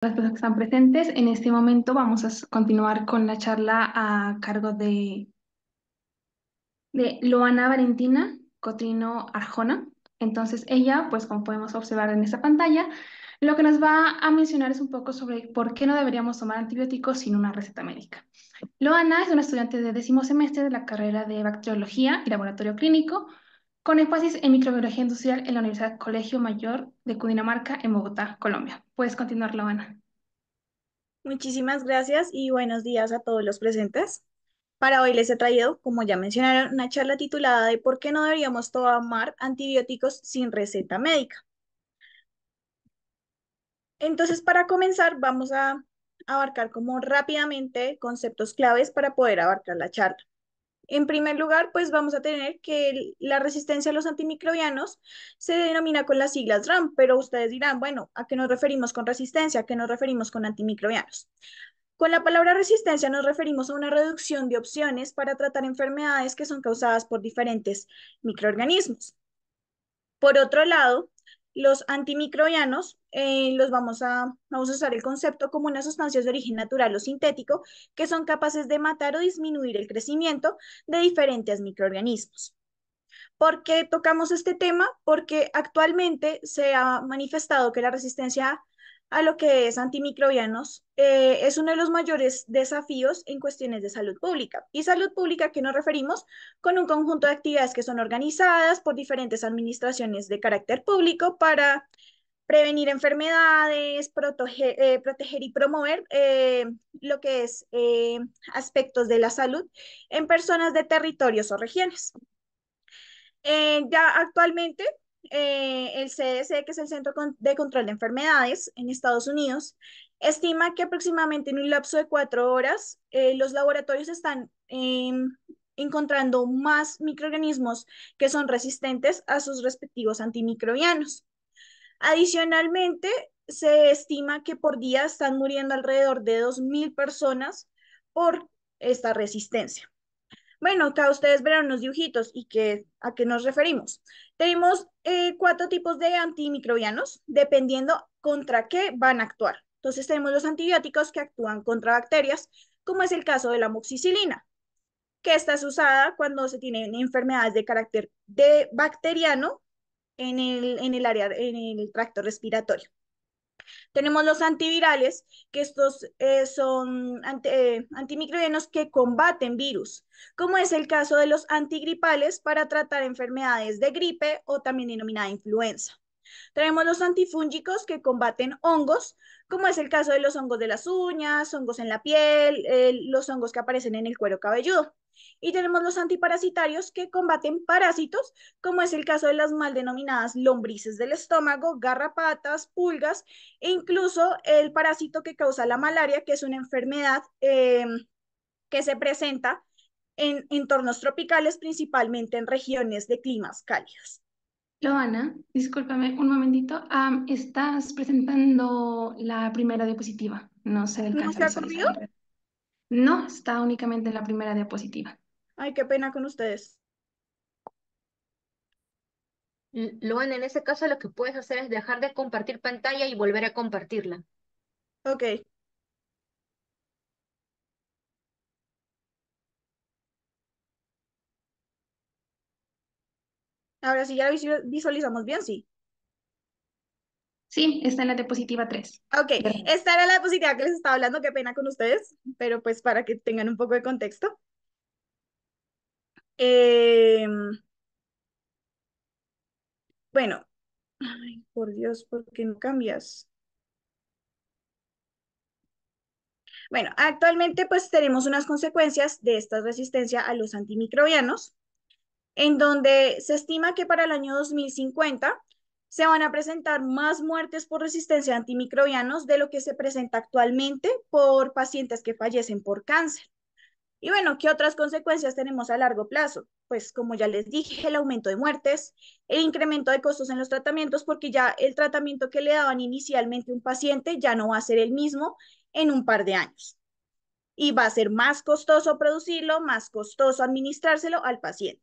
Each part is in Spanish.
las personas que están presentes. En este momento vamos a continuar con la charla a cargo de, de Loana Valentina Cotrino Arjona. Entonces ella, pues como podemos observar en esta pantalla, lo que nos va a mencionar es un poco sobre por qué no deberíamos tomar antibióticos sin una receta médica. Loana es una estudiante de décimo semestre de la carrera de bacteriología y laboratorio clínico con énfasis en microbiología industrial en la Universidad Colegio Mayor de Cundinamarca en Bogotá, Colombia. Puedes continuar, Loana. Muchísimas gracias y buenos días a todos los presentes. Para hoy les he traído, como ya mencionaron, una charla titulada de por qué no deberíamos tomar antibióticos sin receta médica. Entonces, para comenzar, vamos a abarcar como rápidamente conceptos claves para poder abarcar la charla. En primer lugar, pues vamos a tener que la resistencia a los antimicrobianos se denomina con las siglas RAM, pero ustedes dirán, bueno, ¿a qué nos referimos con resistencia? ¿A qué nos referimos con antimicrobianos? Con la palabra resistencia nos referimos a una reducción de opciones para tratar enfermedades que son causadas por diferentes microorganismos. Por otro lado, los antimicrobianos eh, los vamos a, vamos a usar el concepto como unas sustancias de origen natural o sintético que son capaces de matar o disminuir el crecimiento de diferentes microorganismos. ¿Por qué tocamos este tema? Porque actualmente se ha manifestado que la resistencia a lo que es antimicrobianos eh, es uno de los mayores desafíos en cuestiones de salud pública. ¿Y salud pública qué nos referimos? Con un conjunto de actividades que son organizadas por diferentes administraciones de carácter público para prevenir enfermedades, proteger eh, y promover eh, lo que es eh, aspectos de la salud en personas de territorios o regiones. ya actualmente, el CDC, que es el Centro de Control de Enfermedades en Estados Unidos, estima que aproximadamente en un lapso de cuatro horas los laboratorios están em, encontrando más microorganismos que son resistentes a sus respectivos antimicrobianos. Adicionalmente, se estima que por día están muriendo alrededor de 2.000 personas por esta resistencia. Bueno, acá ustedes verán unos dibujitos y a qué nos referimos. Tenemos eh, cuatro tipos de antimicrobianos, dependiendo contra qué van a actuar. Entonces tenemos los antibióticos que actúan contra bacterias, como es el caso de la moxicilina, que está es usada cuando se tienen enfermedades de carácter bacteriano en el, área, en el tracto respiratorio. Tenemos los antivirales, que estos eh, son eh, antimicrobianos que combaten virus, como es el caso de los antigripales para tratar enfermedades de gripe o también denominada influenza. Tenemos los antifúngicos que combaten hongos, como es el caso de los hongos de las uñas, hongos en la piel, los hongos que aparecen en el cuero cabelludo. Y tenemos los antiparasitarios que combaten parásitos, como es el caso de las mal denominadas lombrices del estómago, garrapatas, pulgas e incluso el parásito que causa la malaria, que es una enfermedad em, que se presenta en entornos tropicales, principalmente en regiones de climas cálidos. Loana, discúlpame un momentito. estás presentando la primera diapositiva. No se no, está únicamente en la primera diapositiva. Ay, qué pena con ustedes. Luan, en ese caso lo que puedes hacer es dejar de compartir pantalla y volver a compartirla. Ok. Ahora sí, ya visualizamos bien, sí. Sí, está en la diapositiva 3. Ok, esta era la diapositiva que les estaba hablando, qué pena con ustedes, pero pues para que tengan un poco de contexto. Em, bueno, por Dios, ¿por qué no cambias? Bueno, actualmente pues tenemos unas consecuencias de esta resistencia a los antimicrobianos, en donde se estima que para el año 2050 se van a presentar más muertes por resistencia a antimicrobianos de lo que se presenta actualmente por pacientes que fallecen por cáncer. Y bueno, ¿qué otras consecuencias tenemos a largo plazo? Pues como ya les dije, el aumento de muertes, el incremento de costos en los tratamientos, porque ya el tratamiento que le daban inicialmente un paciente ya no va a ser el mismo en un par de años. Y va a ser más costoso producirlo, más costoso administrárselo al paciente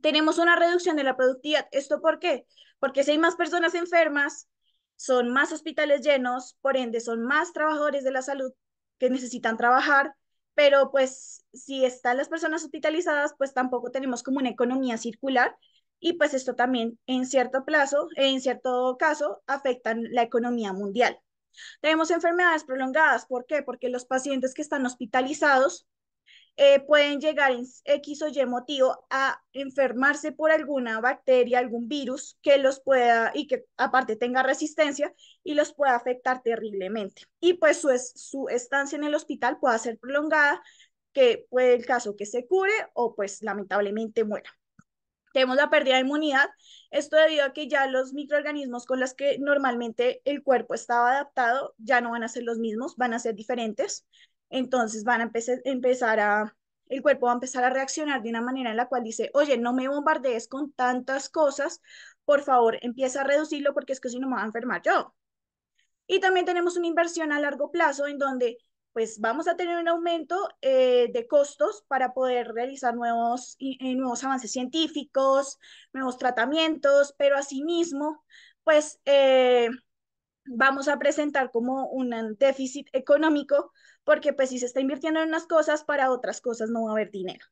tenemos una reducción de la productividad. ¿Esto por qué? Porque si hay más personas enfermas, son más hospitales llenos, por ende son más trabajadores de la salud que necesitan trabajar, pero pues si están las personas hospitalizadas, pues tampoco tenemos como una economía circular y pues esto también en cierto plazo, en cierto caso, afecta la economía mundial. Tenemos enfermedades prolongadas, ¿por qué? Porque los pacientes que están hospitalizados eh, pueden llegar en X o Y motivo a enfermarse por alguna bacteria, algún virus que los pueda y que aparte tenga resistencia y los pueda afectar terriblemente. Y pues su, su estancia en el hospital puede ser prolongada, que puede el caso que se cure o pues lamentablemente muera. Tenemos la pérdida de inmunidad, esto debido a que ya los microorganismos con los que normalmente el cuerpo estaba adaptado ya no van a ser los mismos, van a ser diferentes. Entonces van a empezar, a, el cuerpo va a empezar a reaccionar de una manera en la cual dice, oye, no me bombardees con tantas cosas, por favor, empieza a reducirlo porque es que si no me voy a enfermar yo. Y también tenemos una inversión a largo plazo en donde pues vamos a tener un aumento eh, de costos para poder realizar nuevos, eh, nuevos avances científicos, nuevos tratamientos, pero asimismo, pues eh, vamos a presentar como un déficit económico porque pues si se está invirtiendo en unas cosas, para otras cosas no va a haber dinero.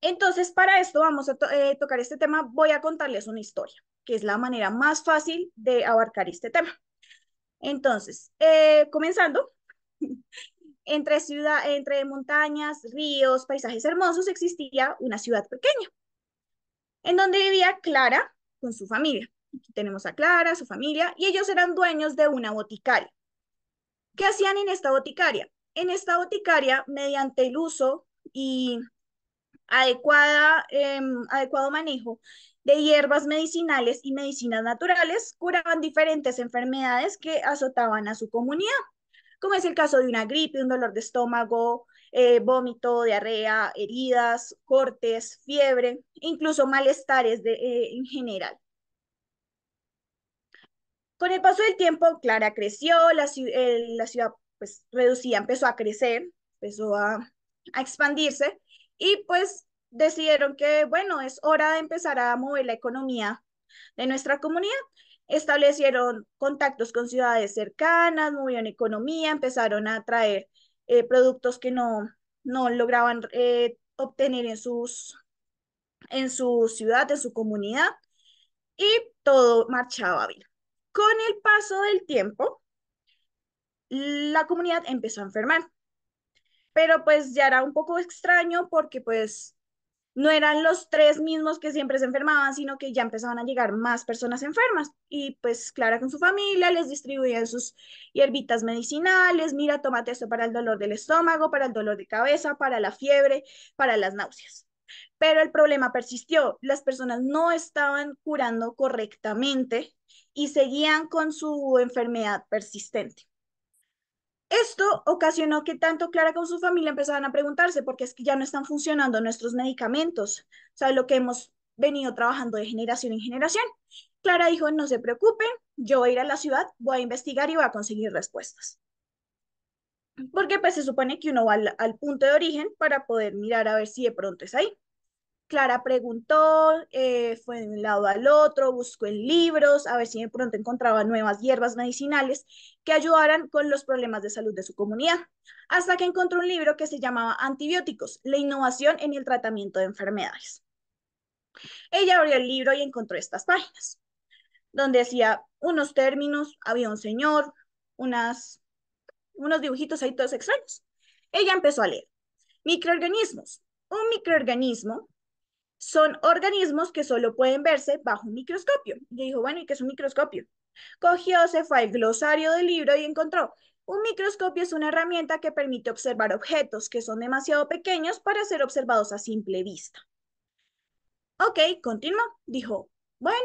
Entonces, para esto vamos a eh, tocar este tema. Voy a contarles una historia, que es la manera más fácil de abarcar este tema. Entonces, eh, comenzando, entre, ciudad, entre montañas, ríos, paisajes hermosos, existía una ciudad pequeña, en donde vivía Clara con su familia. Aquí tenemos a Clara, su familia, y ellos eran dueños de una boticaria. ¿Qué hacían en esta boticaria? En esta boticaria, mediante el uso y adecuada, em, adecuado manejo de hierbas medicinales y medicinas naturales, curaban diferentes enfermedades que azotaban a su comunidad, como es el caso de una gripe, un dolor de estómago, eh, vómito, diarrea, heridas, cortes, fiebre, incluso malestares de, eh, en general. Con el paso del tiempo, Clara creció, la, la ciudad pues empezó a crecer, empezó a, expandirse y pues decidieron que, bueno, es hora de empezar a mover la economía de nuestra comunidad. Establecieron contactos con ciudades cercanas, movieron economía, empezaron a traer eh, productos que no, no lograban eh, obtener en, sus, en su ciudad, en su comunidad, y todo marchaba bien. Con el paso del tiempo, la comunidad empezó a enfermar, pero pues ya era un poco extraño porque pues no eran los tres mismos que siempre se enfermaban, sino que ya empezaban a llegar más personas enfermas. Y pues Clara con su familia les distribuían sus hierbitas medicinales, mira, tómate esto para el dolor del estómago, para el dolor de cabeza, para la fiebre, para las náuseas. Pero el problema persistió, las personas no estaban curando correctamente y seguían con su enfermedad persistente. Esto ocasionó que tanto Clara como su familia empezaran a preguntarse porque es que ya no están funcionando nuestros medicamentos, o sea, lo que hemos venido trabajando de generación en generación. Clara dijo, no se preocupen, yo voy a ir a la ciudad, voy a investigar y voy a conseguir respuestas. Porque pues se supone que uno va al punto de origen para poder mirar a ver si de pronto es ahí. Clara preguntó, eh, fue de un lado al otro, buscó en libros, a ver si de pronto encontraba nuevas hierbas medicinales que ayudaran con los problemas de salud de su comunidad, hasta que encontró un libro que se llamaba Antibióticos, la innovación en el tratamiento de enfermedades. Ella abrió el libro y encontró estas páginas, donde decía unos términos, había un señor, unas, unos dibujitos ahí todos extraños. Ella empezó a leer. Microorganismos. Un microorganismo son organismos que solo pueden verse bajo un microscopio. Y dijo, bueno, ¿y qué es un microscopio? Cogió, se fue al glosario del libro y encontró, un microscopio es una herramienta que permite observar objetos que son demasiado pequeños para ser observados a simple vista. Ok, continuó, dijo, bueno,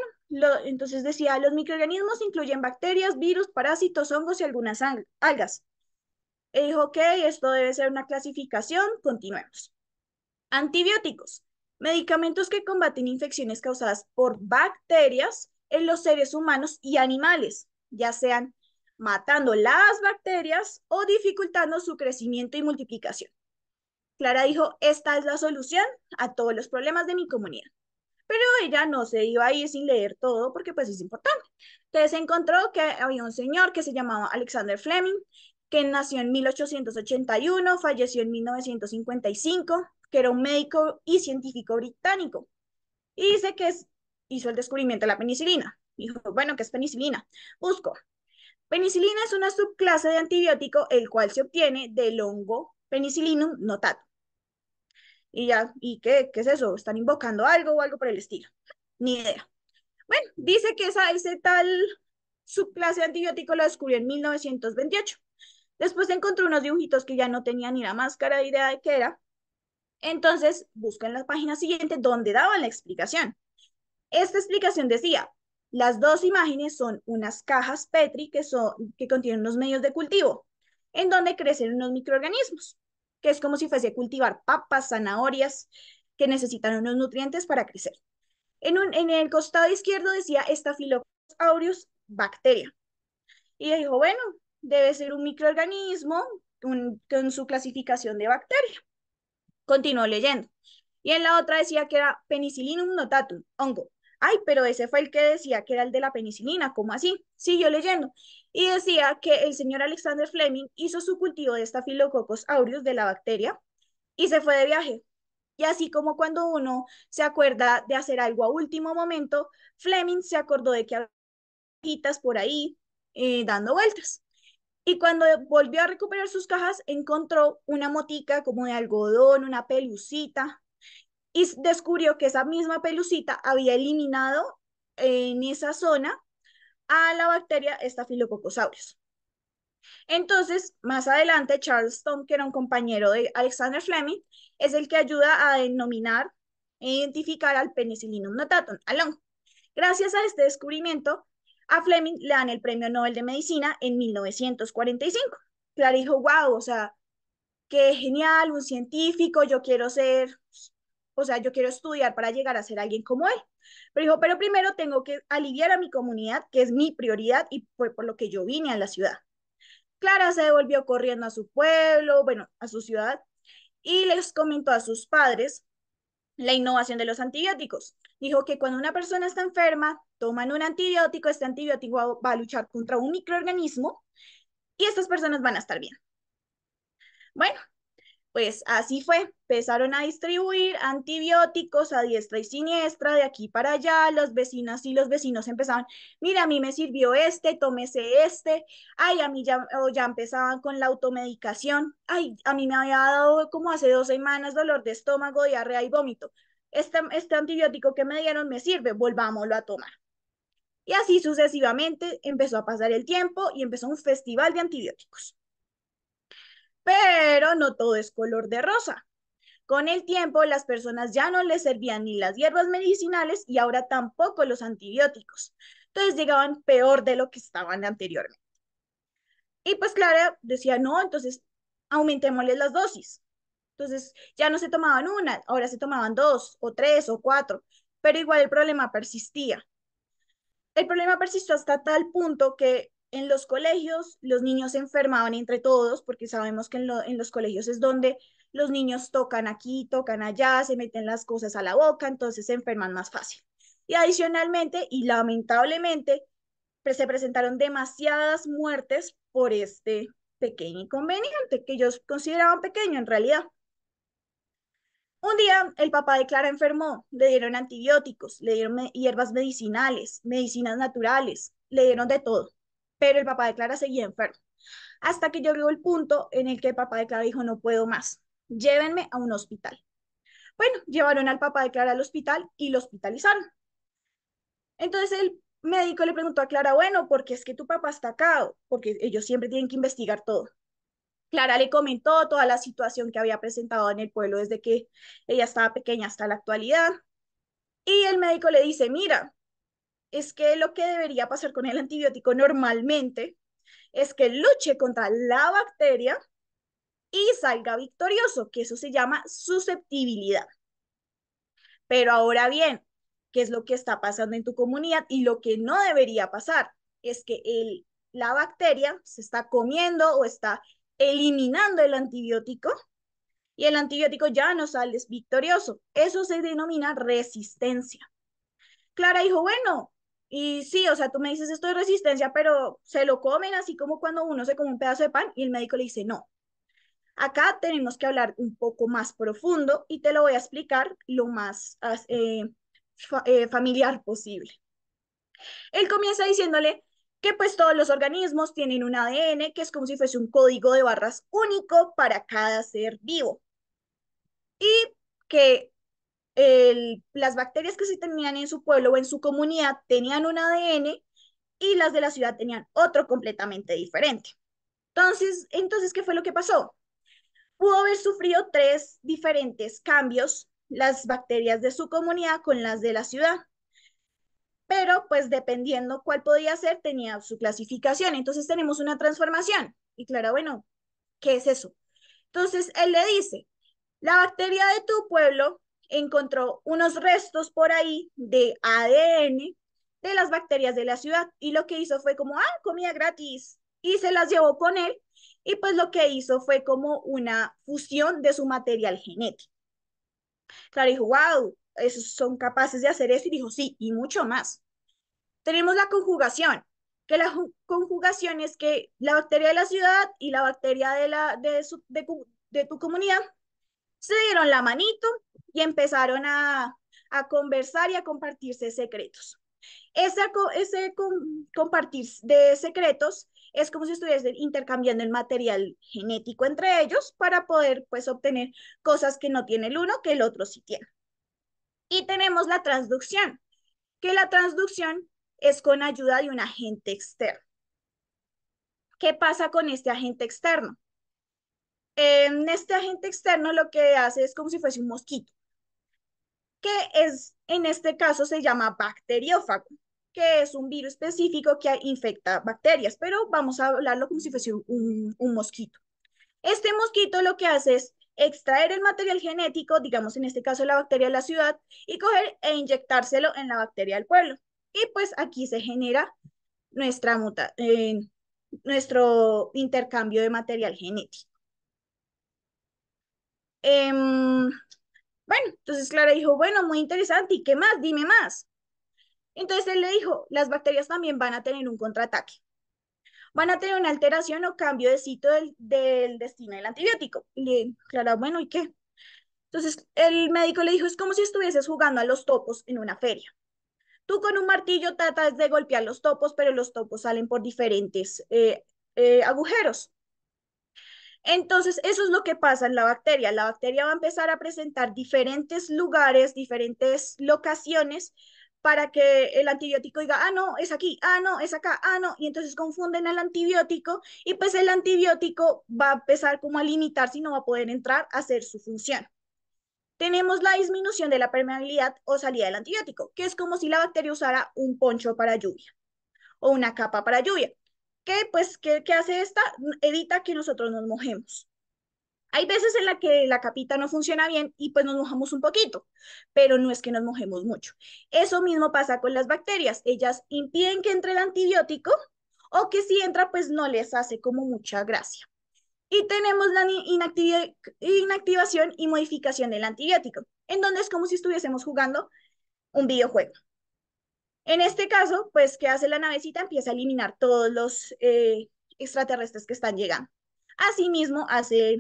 entonces decía, los microorganismos incluyen bacterias, virus, parásitos, hongos y algunas algas. Y e dijo, ok, esto debe ser una clasificación, continuemos. Antibióticos. Medicamentos que combaten infecciones causadas por bacterias en los seres humanos y animales, ya sean matando las bacterias o dificultando su crecimiento y multiplicación. Clara dijo, esta es la solución a todos los problemas de mi comunidad. Pero ella no se iba ahí sin leer todo porque pues es importante. Entonces encontró que había un señor que se llamaba Alexander Fleming, que nació en 1881, falleció en 1955, que era un médico y científico británico. Y dice que hizo el descubrimiento de la penicilina. Dijo, bueno, ¿qué es penicilina? Busco. Penicilina es una subclase de antibiótico, el cual se obtiene del hongo penicilinum notatum. Y ya, ¿y qué, es eso? ¿Están invocando algo o algo por el estilo? Ni idea. Bueno, dice que esa, ese tal subclase de antibiótico la descubrió en 1928. Después encontró unos dibujitos que ya no tenía ni la máscara de idea de qué era, entonces, busco en la página siguiente donde daban la explicación. Esta explicación decía, las dos imágenes son unas cajas Petri que, son, que contienen unos medios de cultivo, en donde crecen unos microorganismos, que es como si fuese cultivar papas, zanahorias, que necesitan unos nutrientes para crecer. En, un, en el costado izquierdo decía Staphylococcus aureus, bacteria. Y dijo, bueno, debe ser un microorganismo con su clasificación de bacteria. Continuó leyendo. Y en la otra decía que era penicilinum notatum, hongo. Ay, pero ese fue el que decía que era el de la penicilina, ¿cómo así? Siguió leyendo. Y decía que el señor Alexander Fleming hizo su cultivo de estafilococos aureus de la bacteria y se fue de viaje. Y así como cuando uno se acuerda de hacer algo a último momento, Fleming se acordó de que había por ahí eh, dando vueltas. Y cuando volvió a recuperar sus cajas, encontró una motica como de algodón, una pelucita, y descubrió que esa misma pelucita había eliminado en esa zona a la bacteria Staphylococcus Entonces, más adelante, Charles Charleston, que era un compañero de Alexander Fleming, es el que ayuda a denominar e identificar al penicillinum notatum, al Gracias a este descubrimiento, a Fleming le dan el premio Nobel de Medicina en 1945. Clara dijo, wow, o sea, qué genial, un científico, yo quiero ser, o sea, yo quiero estudiar para llegar a ser alguien como él. Pero dijo, pero primero tengo que aliviar a mi comunidad, que es mi prioridad y fue por lo que yo vine a la ciudad. Clara se devolvió corriendo a su pueblo, bueno, a su ciudad, y les comentó a sus padres la innovación de los antibióticos dijo que cuando una persona está enferma, toman un antibiótico, este antibiótico va a luchar contra un microorganismo y estas personas van a estar bien. Bueno, pues así fue. Empezaron a distribuir antibióticos a diestra y siniestra, de aquí para allá. Los vecinos y los vecinos empezaban, mira, a mí me sirvió este, tómese este. Ay, a mí ya, ya empezaban con la automedicación. Ay, a mí me había dado como hace dos semanas dolor de estómago, diarrea y vómito. Este, este, antibiótico que me dieron me sirve, volvámoslo a tomar. Y así sucesivamente empezó a pasar el tiempo y empezó un festival de antibióticos. Pero no todo es color de rosa. Con el tiempo, las personas ya no les servían ni las hierbas medicinales y ahora tampoco los antibióticos. Entonces llegaban peor de lo que estaban anteriormente. Y pues Clara decía, no, entonces aumentémosles las dosis. Entonces ya no se tomaban una, ahora se tomaban dos o tres o cuatro, pero igual el problema persistía. El problema persistió hasta tal punto que en los colegios los niños se enfermaban entre todos, porque sabemos que en, los colegios es donde los niños tocan aquí, tocan allá, se meten las cosas a la boca, entonces se enferman más fácil. Y adicionalmente y lamentablemente se presentaron demasiadas muertes por este pequeño inconveniente que ellos consideraban pequeño en realidad. Un día el papá de Clara enfermó, le dieron antibióticos, le dieron hierbas medicinales, medicinas naturales, le dieron de todo, pero el papá de Clara seguía enfermo. Hasta que llegó el punto en el que el papá de Clara dijo, no puedo más, llévenme a un hospital. Bueno, llevaron al papá de Clara al hospital y lo hospitalizaron. Entonces el médico le preguntó a Clara, bueno, ¿por qué es que tu papá está acá? Porque ellos siempre tienen que investigar todo. Clara le comentó toda la situación que había presentado en el pueblo desde que ella estaba pequeña hasta la actualidad. Y el médico le dice, mira, es que lo que debería pasar con el antibiótico normalmente es que luche contra la bacteria y salga victorioso, que eso se llama susceptibilidad. Pero ahora bien, ¿qué es lo que está pasando en tu comunidad? Y lo que no debería pasar es que el, la bacteria se está comiendo o está eliminando el antibiótico y el antibiótico ya no sale victorioso. Eso se denomina resistencia. Clara dijo, bueno, y sí, o sea, tú me dices esto es resistencia, pero se lo comen así como cuando uno se come un pedazo de pan y el médico le dice, no. Acá tenemos que hablar un poco más profundo y te lo voy a explicar lo más eh, eh, familiar posible. Él comienza diciéndole, que pues todos los organismos tienen un ADN que es como si fuese un código de barras único para cada ser vivo. Y que las bacterias que se tenían en su pueblo o en su comunidad tenían un ADN y las de la ciudad tenían otro completamente diferente. Entonces, entonces ¿qué fue lo que pasó? Pudo haber sufrido tres diferentes cambios las bacterias de su comunidad con las de la ciudad pero pues dependiendo cuál podía ser, tenía su clasificación. Entonces tenemos una transformación. Y Clara, bueno, ¿qué es eso? Entonces él le dice, la bacteria de tu pueblo encontró unos restos por ahí de ADN de las bacterias de la ciudad y lo que hizo fue como, ah, comida gratis y se las llevó con él y pues lo que hizo fue como una fusión de su material genético. Claro, dijo, wow, son capaces de hacer eso y dijo, sí, y mucho más. Tenemos la conjugación, que la conjugación es que la bacteria de la ciudad y la bacteria de, la, de, tu comunidad se dieron la manito y empezaron a, conversar y a compartirse secretos. Ese, ese compartir de secretos es como si estuviesen intercambiando el material genético entre ellos para poder pues obtener cosas que no tiene el uno que el otro sí tiene. Y tenemos la transducción, que la transducción es con ayuda de un agente externo. ¿Qué pasa con este agente externo? En este agente externo lo que hace es como si fuese un mosquito, que es, en este caso se llama bacteriófago, que es un virus específico que infecta bacterias, pero vamos a hablarlo como si fuese un, un mosquito. Este mosquito lo que hace es extraer el material genético, digamos en este caso la bacteria de la ciudad, y coger e inyectárselo en la bacteria del pueblo. Y pues aquí se genera nuestra eh, nuestro intercambio de material genético. Em, bueno, entonces Clara dijo, bueno, muy interesante, ¿y qué más? Dime más. Entonces él le dijo, las bacterias también van a tener un contraataque van a tener una alteración o cambio de sitio del, destino del antibiótico. Y claro, bueno, ¿y qué? Entonces el médico le dijo, es como si estuvieses jugando a los topos en una feria. Tú con un martillo tratas de golpear los topos, pero los topos salen por diferentes eh, eh, agujeros. Entonces, eso es lo que pasa en la bacteria. La bacteria va a empezar a presentar diferentes lugares, diferentes locaciones para que el antibiótico diga, ah, no, es aquí, ah, no, es acá, ah, no, y entonces confunden al antibiótico y pues el antibiótico va a empezar como a limitarse y no va a poder entrar a hacer su función. Tenemos la disminución de la permeabilidad o salida del antibiótico, que es como si la bacteria usara un poncho para lluvia o una capa para lluvia. que pues qué, qué hace esta? Evita que nosotros nos mojemos. Hay veces en la que la capita no funciona bien y pues nos mojamos un poquito, pero no es que nos mojemos mucho. Eso mismo pasa con las bacterias. Ellas impiden que entre el antibiótico o que si entra pues no les hace como mucha gracia. Y tenemos la inactivación y modificación del antibiótico, en donde es como si estuviésemos jugando un videojuego. En este caso, pues, ¿qué hace la navecita? Empieza a eliminar todos los eh, extraterrestres que están llegando. Asimismo, hace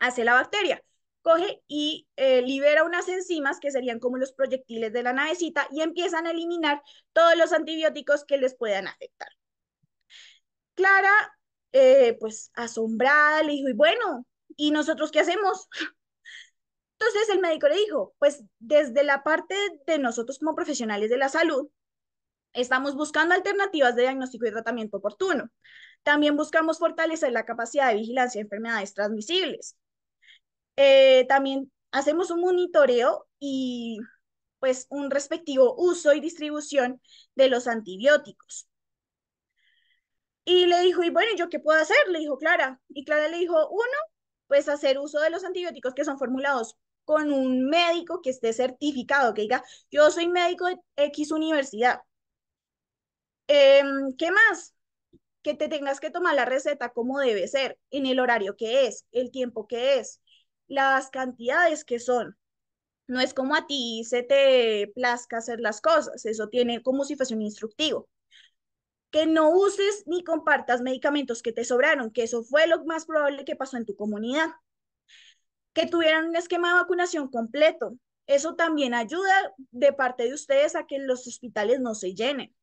hace la bacteria. Coge y eh, libera unas enzimas que serían como los proyectiles de la navecita y empiezan a eliminar todos los antibióticos que les puedan afectar. Clara, eh, pues asombrada, le dijo, y bueno, ¿y nosotros qué hacemos? Entonces el médico le dijo, pues desde la parte de nosotros como profesionales de la salud, estamos buscando alternativas de diagnóstico y tratamiento oportuno. También buscamos fortalecer la capacidad de vigilancia de enfermedades transmisibles. Eh, también hacemos un monitoreo y pues un respectivo uso y distribución de los antibióticos. Y le dijo, y bueno, ¿yo qué puedo hacer? Le dijo Clara. Y Clara le dijo, uno, pues hacer uso de los antibióticos que son formulados con un médico que esté certificado, que diga, yo soy médico de X universidad. Em, ¿Qué más? Que te tengas que tomar la receta como debe ser, en el horario que es, el tiempo que es, las cantidades que son. No es como a ti se te plazca hacer las cosas, eso tiene como si fuese un instructivo. Que no uses ni compartas medicamentos que te sobraron, que eso fue lo más probable que pasó en tu comunidad. Que tuvieran un esquema de vacunación completo. Eso también ayuda de parte de ustedes a que los hospitales no se llenen.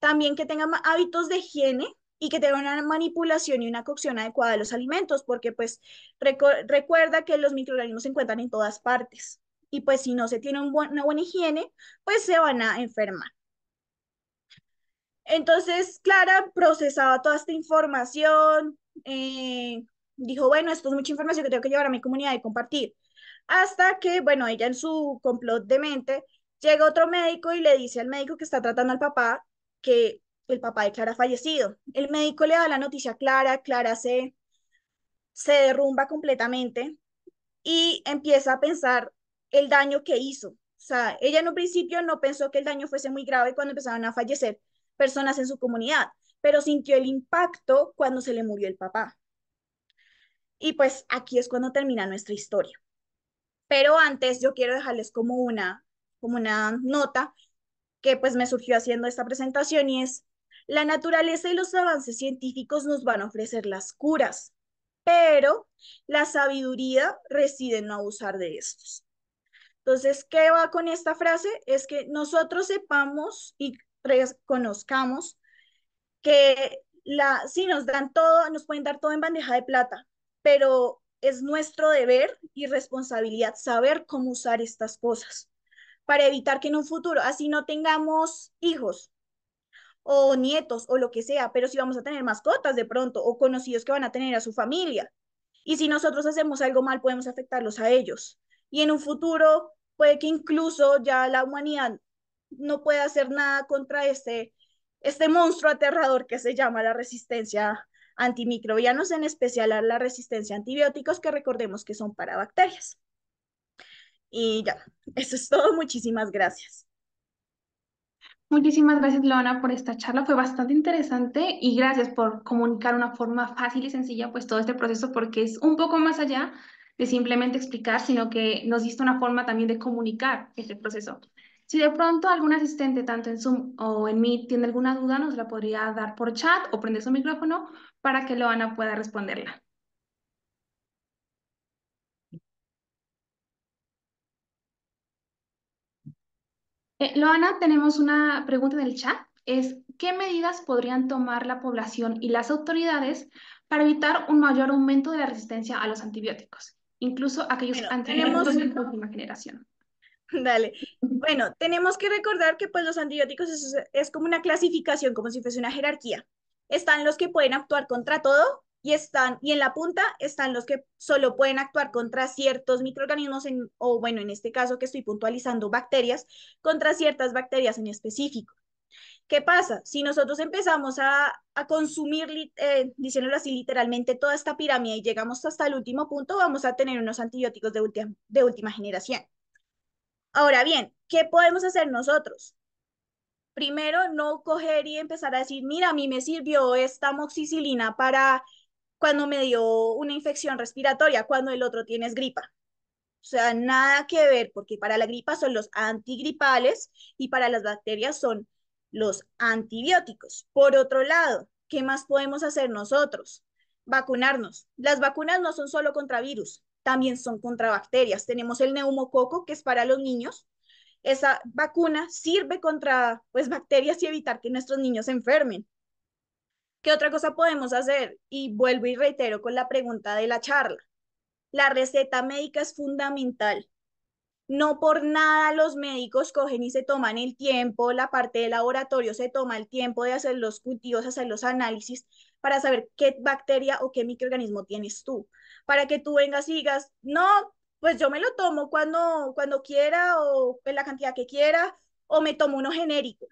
También que tengan hábitos de higiene y que tenga una manipulación y una cocción adecuada de los alimentos, porque pues recuerda que los microorganismos se encuentran en todas partes y pues si no se tiene una buena higiene, pues se van a enfermar. Entonces, Clara procesaba toda esta información, eh, dijo, bueno, esto es mucha información que tengo que llevar a mi comunidad y compartir. Hasta que, bueno, ella en su complot de mente, llega otro médico y le dice al médico que está tratando al papá que el papá de Clara fallecido. El médico le da la noticia a Clara, Clara se, se derrumba completamente y empieza a pensar el daño que hizo. O sea, ella en un principio no pensó que el daño fuese muy grave cuando empezaron a fallecer personas en su comunidad, pero sintió el impacto cuando se le murió el papá. Y pues aquí es cuando termina nuestra historia. Pero antes yo quiero dejarles como una, como una nota que pues me surgió haciendo esta presentación y es la naturaleza y los avances científicos nos van a ofrecer las curas, pero la sabiduría reside en no abusar de estos. Entonces, ¿qué va con esta frase? Es que nosotros sepamos y reconozcamos que la, si nos dan todo, nos pueden dar todo en bandeja de plata, pero es nuestro deber y responsabilidad saber cómo usar estas cosas para evitar que en un futuro, así no tengamos hijos, o nietos o lo que sea, pero si vamos a tener mascotas de pronto o conocidos que van a tener a su familia. Y si nosotros hacemos algo mal, podemos afectarlos a ellos. Y en un futuro puede que incluso ya la humanidad no pueda hacer nada contra este, este monstruo aterrador que se llama la resistencia antimicrobianos, en especial a la resistencia a antibióticos, que recordemos que son para bacterias. Y ya, eso es todo. Muchísimas gracias. Muchísimas gracias, Loana, por esta charla. Fue bastante interesante y gracias por comunicar una forma fácil y sencilla pues todo este proceso porque es un poco más allá de simplemente explicar, sino que nos diste una forma también de comunicar este proceso. Si de pronto algún asistente, tanto en Zoom o en Meet, tiene alguna duda, nos la podría dar por chat o prender su micrófono para que Loana pueda responderla. Eh, Loana, tenemos una pregunta en el chat. Es, ¿qué medidas podrían tomar la población y las autoridades para evitar un mayor aumento de la resistencia a los antibióticos? Incluso aquellos antibióticos tenemos... de última generación. Dale. Bueno, tenemos que recordar que pues los antibióticos es como una clasificación, como si fuese una jerarquía. Están los que pueden actuar contra todo, y están y en la punta están los que solo pueden actuar contra ciertos microorganismos en, o bueno, en este caso que estoy puntualizando bacterias, contra ciertas bacterias en específico. ¿Qué pasa? Si nosotros empezamos a, consumir, eh, diciéndolo así literalmente, toda esta pirámide y llegamos hasta el último punto, vamos a tener unos antibióticos de última, de última generación. Ahora bien, ¿qué podemos hacer nosotros? Primero, no coger y empezar a decir, mira, a mí me sirvió esta moxicilina para cuando me dio una infección respiratoria, cuando el otro tienes gripa. O sea, nada que ver, porque para la gripa son los antigripales y para las bacterias son los antibióticos. Por otro lado, ¿qué más podemos hacer nosotros? Vacunarnos. Las vacunas no son solo contra virus, también son contra bacterias. Tenemos el neumococo, que es para los niños. Esa vacuna sirve contra pues, bacterias y evitar que nuestros niños se enfermen. ¿Qué otra cosa podemos hacer? Y vuelvo y reitero con la pregunta de la charla. La receta médica es fundamental. No por nada los médicos cogen y se toman el tiempo, la parte de laboratorio se toma el tiempo de hacer los cultivos, hacer los análisis para saber qué bacteria o qué microorganismo tienes tú. Para que tú vengas y digas, no, pues yo me lo tomo cuando, cuando quiera o en la cantidad que quiera, o me tomo uno genérico,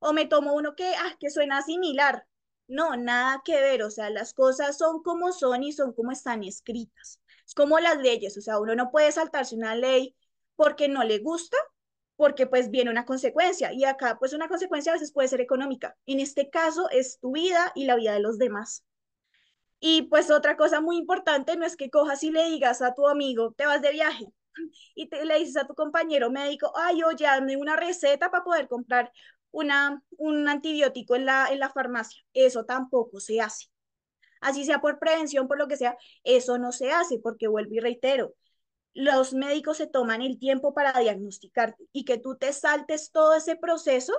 o me tomo uno que, ah, que suena similar. No, nada que ver, o sea, las cosas son como son y son como están escritas. Es como las leyes, o sea, uno no puede saltarse una ley porque no le gusta, porque pues viene una consecuencia y acá pues una consecuencia a veces puede ser económica. En este caso es tu vida y la vida de los demás. Y pues otra cosa muy importante no es que cojas y le digas a tu amigo, te vas de viaje y le dices a tu compañero médico, ay, oye, dame una receta para poder comprar una, un antibiótico en la, en la farmacia. Eso tampoco se hace. Así sea por prevención, por lo que sea, eso no se hace porque vuelvo y reitero, los médicos se toman el tiempo para diagnosticarte y que tú te saltes todo ese proceso